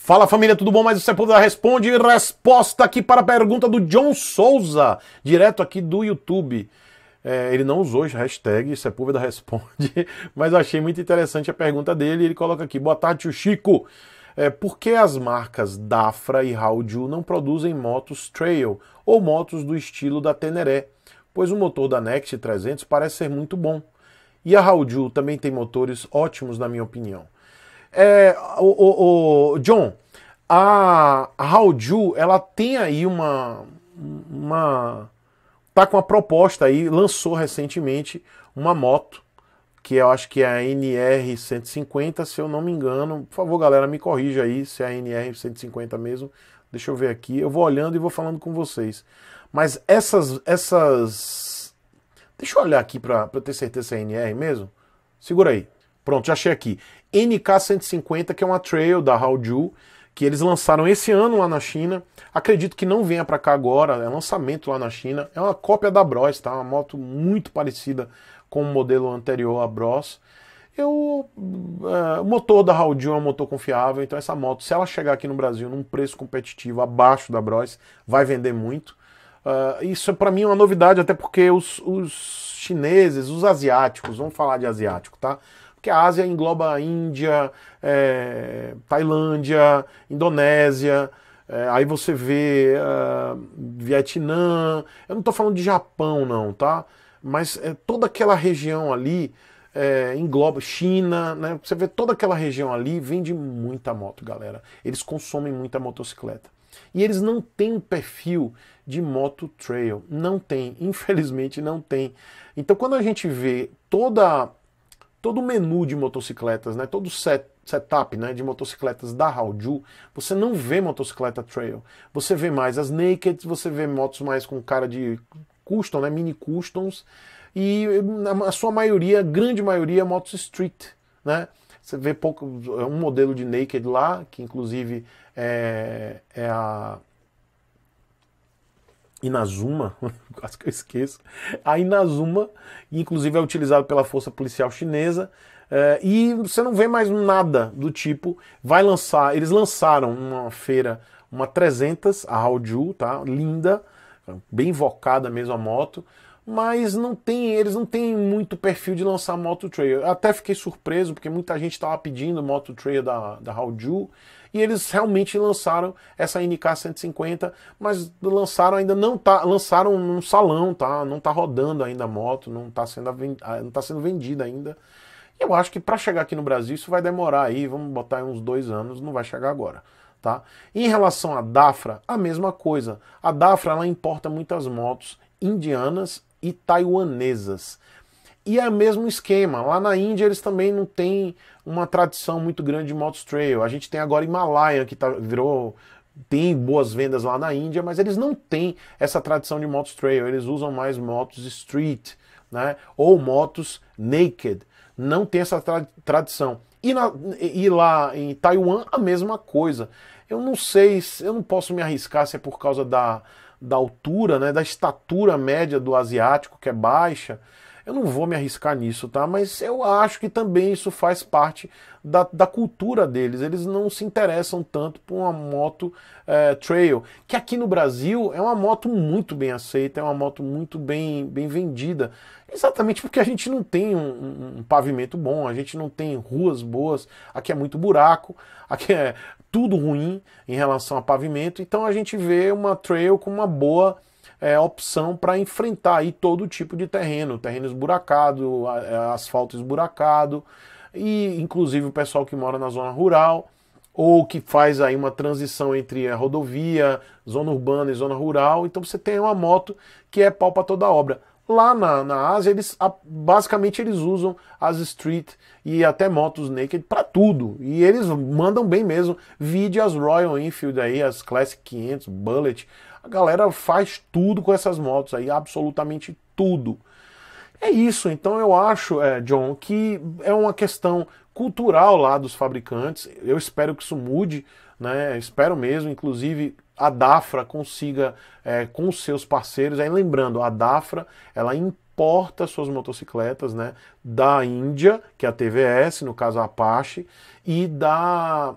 Fala família, tudo bom? Mais o Sepúlveda responde resposta aqui para a pergunta do John Souza, direto aqui do YouTube. É, ele não usou hoje hashtag Sepúlveda Responde, mas achei muito interessante a pergunta dele. Ele coloca aqui: Boa tarde, tio Chico. É, por que as marcas Dafra e Haoju não produzem motos trail ou motos do estilo da Teneré? Pois o motor da Next 300 parece ser muito bom. E a Haoju também tem motores ótimos, na minha opinião. É, o, o, o, John, a Raulju, ela tem aí uma, uma. tá com uma proposta aí, lançou recentemente uma moto, que eu acho que é a NR150, se eu não me engano. Por favor, galera, me corrija aí se é a NR150 mesmo. Deixa eu ver aqui. Eu vou olhando e vou falando com vocês. Mas essas. essas... Deixa eu olhar aqui para ter certeza se é NR mesmo. Segura aí. Pronto, já achei aqui. NK150, que é uma trail da Haoju, que eles lançaram esse ano lá na China. Acredito que não venha para cá agora, é lançamento lá na China. É uma cópia da Bros, tá? Uma moto muito parecida com o modelo anterior, a Bros. Eu, eh, o motor da Haoju é um motor confiável, então essa moto, se ela chegar aqui no Brasil num preço competitivo abaixo da Bros, vai vender muito. Uh, isso é para mim uma novidade, até porque os, os chineses, os asiáticos, vamos falar de asiático, tá? porque a Ásia engloba a Índia, é, Tailândia, Indonésia, é, aí você vê uh, Vietnã. Eu não estou falando de Japão, não, tá? Mas é, toda aquela região ali é, engloba China, né? Você vê toda aquela região ali, vende muita moto, galera. Eles consomem muita motocicleta. E eles não têm um perfil de moto trail. Não tem, infelizmente não tem. Então quando a gente vê toda todo o menu de motocicletas, né, todo o set, setup né, de motocicletas da Haoju, você não vê motocicleta trail. Você vê mais as naked, você vê motos mais com cara de custom, né, mini customs, e a sua maioria, a grande maioria, é motos street, né? Você vê pouco, é um modelo de naked lá, que inclusive é, é a Inazuma, quase que eu esqueço. A Inazuma, inclusive, é utilizado pela força policial chinesa. Eh, e você não vê mais nada do tipo. Vai lançar, eles lançaram uma feira, uma 300, a Haoju, tá? Linda, bem invocada mesmo a moto mas não tem, eles não têm muito perfil de lançar Moto Trail. Eu até fiquei surpreso porque muita gente estava pedindo Moto Trail da da Hauju, e eles realmente lançaram essa NK 150, mas lançaram ainda não tá, lançaram num salão, tá? Não tá rodando ainda a moto, não tá sendo ah, não tá sendo vendida ainda. Eu acho que para chegar aqui no Brasil isso vai demorar aí, vamos botar uns dois anos, não vai chegar agora. Tá? Em relação à Dafra, a mesma coisa. A Dafra ela importa muitas motos indianas e taiwanesas. E é o mesmo esquema. Lá na Índia eles também não têm uma tradição muito grande de motos trail. A gente tem agora Himalaia, que tá, virou. Tem boas vendas lá na Índia, mas eles não têm essa tradição de motos trail. Eles usam mais motos street, né? Ou motos naked. Não tem essa tra tradição. E, na, e lá em Taiwan, a mesma coisa. Eu não sei, se eu não posso me arriscar se é por causa da, da altura, né, da estatura média do asiático, que é baixa. Eu não vou me arriscar nisso, tá? Mas eu acho que também isso faz parte da, da cultura deles. Eles não se interessam tanto por uma moto é, trail, que aqui no Brasil é uma moto muito bem aceita, é uma moto muito bem, bem vendida. Exatamente porque a gente não tem um, um, um pavimento bom, a gente não tem ruas boas, aqui é muito buraco, aqui é tudo ruim em relação a pavimento, então a gente vê uma trail com uma boa é, opção para enfrentar aí todo tipo de terreno, terreno esburacado, é, asfalto esburacado, e inclusive o pessoal que mora na zona rural ou que faz aí uma transição entre a rodovia, zona urbana e zona rural. Então você tem uma moto que é pau para toda obra. Lá na, na Ásia, eles a, basicamente eles usam as street e até motos naked para tudo. E eles mandam bem mesmo. Vide as Royal Enfield aí, as Classic 500, Bullet. A galera faz tudo com essas motos aí, absolutamente tudo. É isso, então eu acho, é, John, que é uma questão cultural lá dos fabricantes. Eu espero que isso mude, né? Espero mesmo, inclusive a DAFRA consiga, é, com seus parceiros, aí lembrando, a DAFRA, ela importa suas motocicletas, né, da Índia, que é a TVS, no caso a Apache, e da,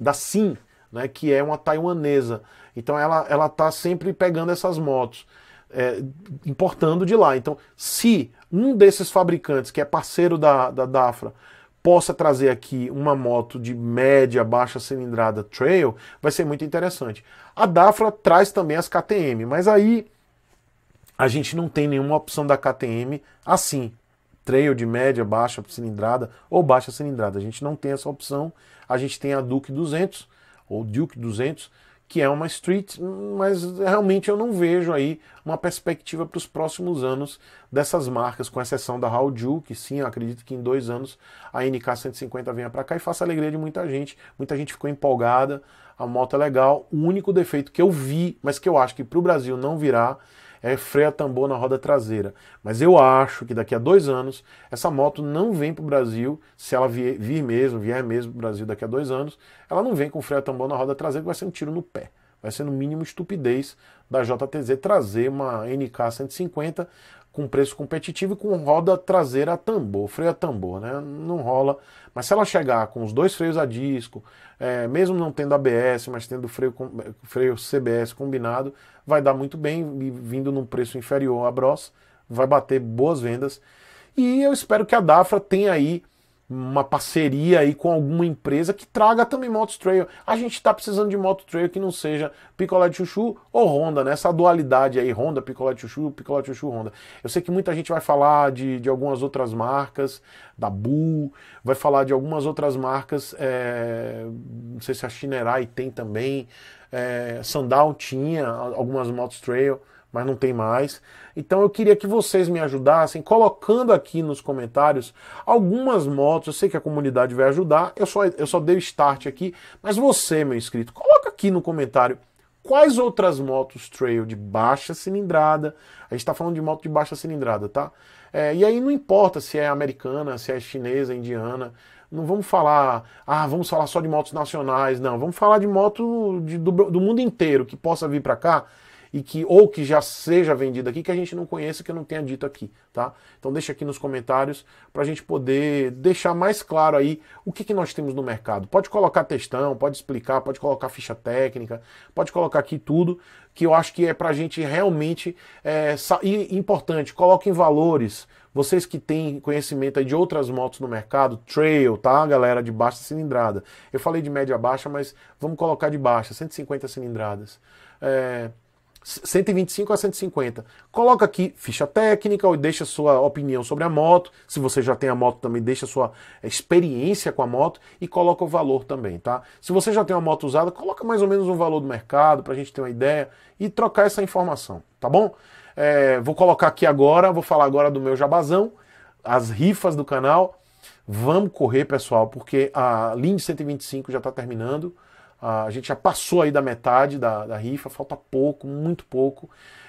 da SIM, né, que é uma taiwanesa. Então ela ela está sempre pegando essas motos, é, importando de lá. Então, se um desses fabricantes que é parceiro da, da DAFRA possa trazer aqui uma moto de média, baixa cilindrada trail, vai ser muito interessante. A Dafra traz também as KTM, mas aí a gente não tem nenhuma opção da KTM assim. Trail de média, baixa cilindrada ou baixa cilindrada. A gente não tem essa opção. A gente tem a Duke 200 ou Duke 200, que é uma street, mas realmente eu não vejo aí uma perspectiva para os próximos anos dessas marcas, com exceção da Haoju, que sim, eu acredito que em dois anos a NK150 venha para cá e faça a alegria de muita gente. Muita gente ficou empolgada, a moto é legal. O único defeito que eu vi, mas que eu acho que para o Brasil não virá, é freio a tambor na roda traseira. Mas eu acho que daqui a dois anos, essa moto não vem para o Brasil, se ela vier, vir mesmo, vier mesmo para o Brasil daqui a dois anos, ela não vem com freio a tambor na roda traseira, que vai ser um tiro no pé. Vai ser no mínimo estupidez da JTZ trazer uma NK 150 com preço competitivo e com roda traseira a tambor, freio a tambor, né? Não rola. Mas se ela chegar com os dois freios a disco, é, mesmo não tendo ABS, mas tendo freio, freio CBS combinado, vai dar muito bem e vindo num preço inferior à Bros, vai bater boas vendas. E eu espero que a Dafra tenha aí uma parceria aí com alguma empresa que traga também moto trail. A gente está precisando de moto trail que não seja picolé de chuchu ou Honda, né? Essa dualidade aí, Honda, picolé de chuchu, picolé de chuchu, Honda. Eu sei que muita gente vai falar de, de algumas outras marcas, da Bull, vai falar de algumas outras marcas, é, não sei se a Shinerai tem também, é, Sandal tinha algumas motos trail mas não tem mais. Então eu queria que vocês me ajudassem colocando aqui nos comentários algumas motos. Eu sei que a comunidade vai ajudar, eu só, eu só dei o start aqui, mas você, meu inscrito, coloca aqui no comentário quais outras motos trail de baixa cilindrada. A gente está falando de moto de baixa cilindrada, tá? É, e aí não importa se é americana, se é chinesa, indiana. Não vamos falar, ah, vamos falar só de motos nacionais, não. Vamos falar de moto de, do, do mundo inteiro que possa vir para cá e que ou que já seja vendido aqui que a gente não conheça, que eu não tenha dito aqui, tá? Então deixa aqui nos comentários para a gente poder deixar mais claro aí o que, que nós temos no mercado. Pode colocar textão, pode explicar, pode colocar ficha técnica, pode colocar aqui tudo que eu acho que é para a gente realmente é, e importante. Coloquem valores. Vocês que têm conhecimento de outras motos no mercado, trail, tá, galera, de baixa cilindrada. Eu falei de média baixa, mas vamos colocar de baixa, 150 cilindradas. É, 125 a 150. Coloca aqui ficha técnica ou deixa sua opinião sobre a moto. Se você já tem a moto também, deixa sua eh, experiência com a moto e coloca o valor também, tá? Se você já tem uma moto usada, coloca mais ou menos um valor do mercado para a gente ter uma ideia e trocar essa informação, tá bom? É, vou colocar aqui agora, vou falar agora do meu jabazão, as rifas do canal. Vamos correr, pessoal, porque a linha de 125 já está terminando. A gente já passou aí da metade da, da rifa, falta pouco, muito pouco.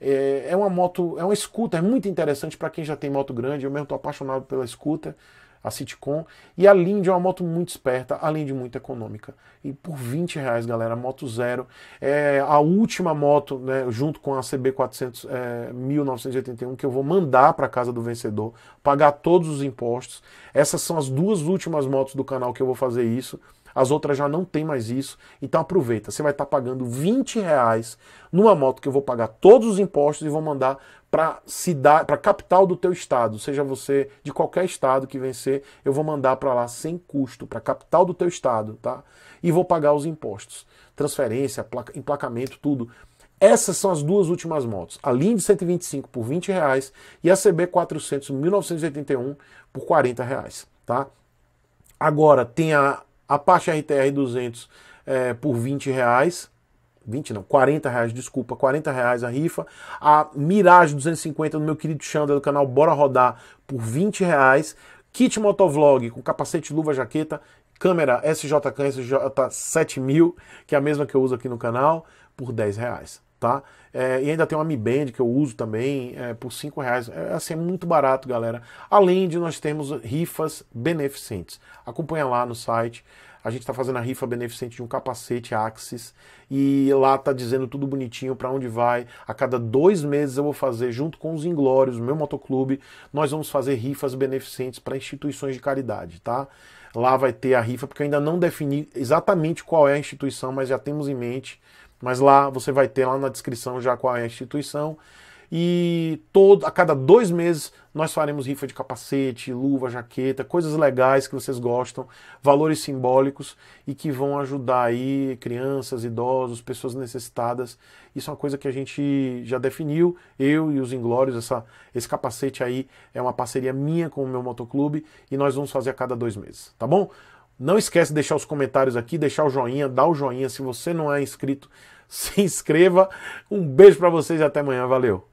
É, é uma moto, é uma scooter, é muito interessante para quem já tem moto grande. Eu mesmo estou apaixonado pela scooter a Citicon. E a Lindy é uma moto muito esperta, além de muito econômica. E por 20 reais, galera, moto zero. É a última moto, né, junto com a CB 400, é, 1981, que eu vou mandar para casa do vencedor, pagar todos os impostos. Essas são as duas últimas motos do canal que eu vou fazer isso. As outras já não tem mais isso, então aproveita. Você vai estar tá pagando 20 reais numa moto que eu vou pagar todos os impostos e vou mandar para cidade, para capital do teu estado, seja você de qualquer estado que vencer, eu vou mandar para lá sem custo, para capital do teu estado, tá? E vou pagar os impostos, transferência, placa, emplacamento, tudo. Essas são as duas últimas motos, a Linde 125 por 20 reais e a CB 400 1981 por 40 reais, tá? Agora tem a Apache RTR 200 é, por 20 reais, 20 não, 40 reais, desculpa, 40 reais a rifa. A Mirage 250 do meu querido Xander do canal Bora Rodar por 20 reais. Kit Motovlog com capacete, luva, jaqueta, câmera SJK SJ7000, que é a mesma que eu uso aqui no canal, por 10 reais tá? É, e ainda tem uma Mi Band que eu uso também é, por cinco reais. É, assim, é muito barato, galera. Além de nós termos rifas beneficentes. Acompanha lá no site. A gente está fazendo a rifa beneficente de um capacete Axis e lá tá dizendo tudo bonitinho para onde vai. A cada dois meses eu vou fazer, junto com os Inglórios, meu motoclube, nós vamos fazer rifas beneficentes para instituições de caridade, tá? Lá vai ter a rifa, porque eu ainda não defini exatamente qual é a instituição, mas já temos em mente mas lá você vai ter lá na descrição já qual é a instituição. E todo, a cada dois meses nós faremos rifa de capacete, luva, jaqueta, coisas legais que vocês gostam, valores simbólicos e que vão ajudar aí crianças, idosos, pessoas necessitadas. Isso é uma coisa que a gente já definiu, eu e os Inglórios. esse capacete aí é uma parceria minha com o meu motoclube e nós vamos fazer a cada dois meses, tá bom? Não esquece de deixar os comentários aqui, deixar o joinha, dar o joinha. Se você não é inscrito, se inscreva. Um beijo para vocês e até amanhã. Valeu!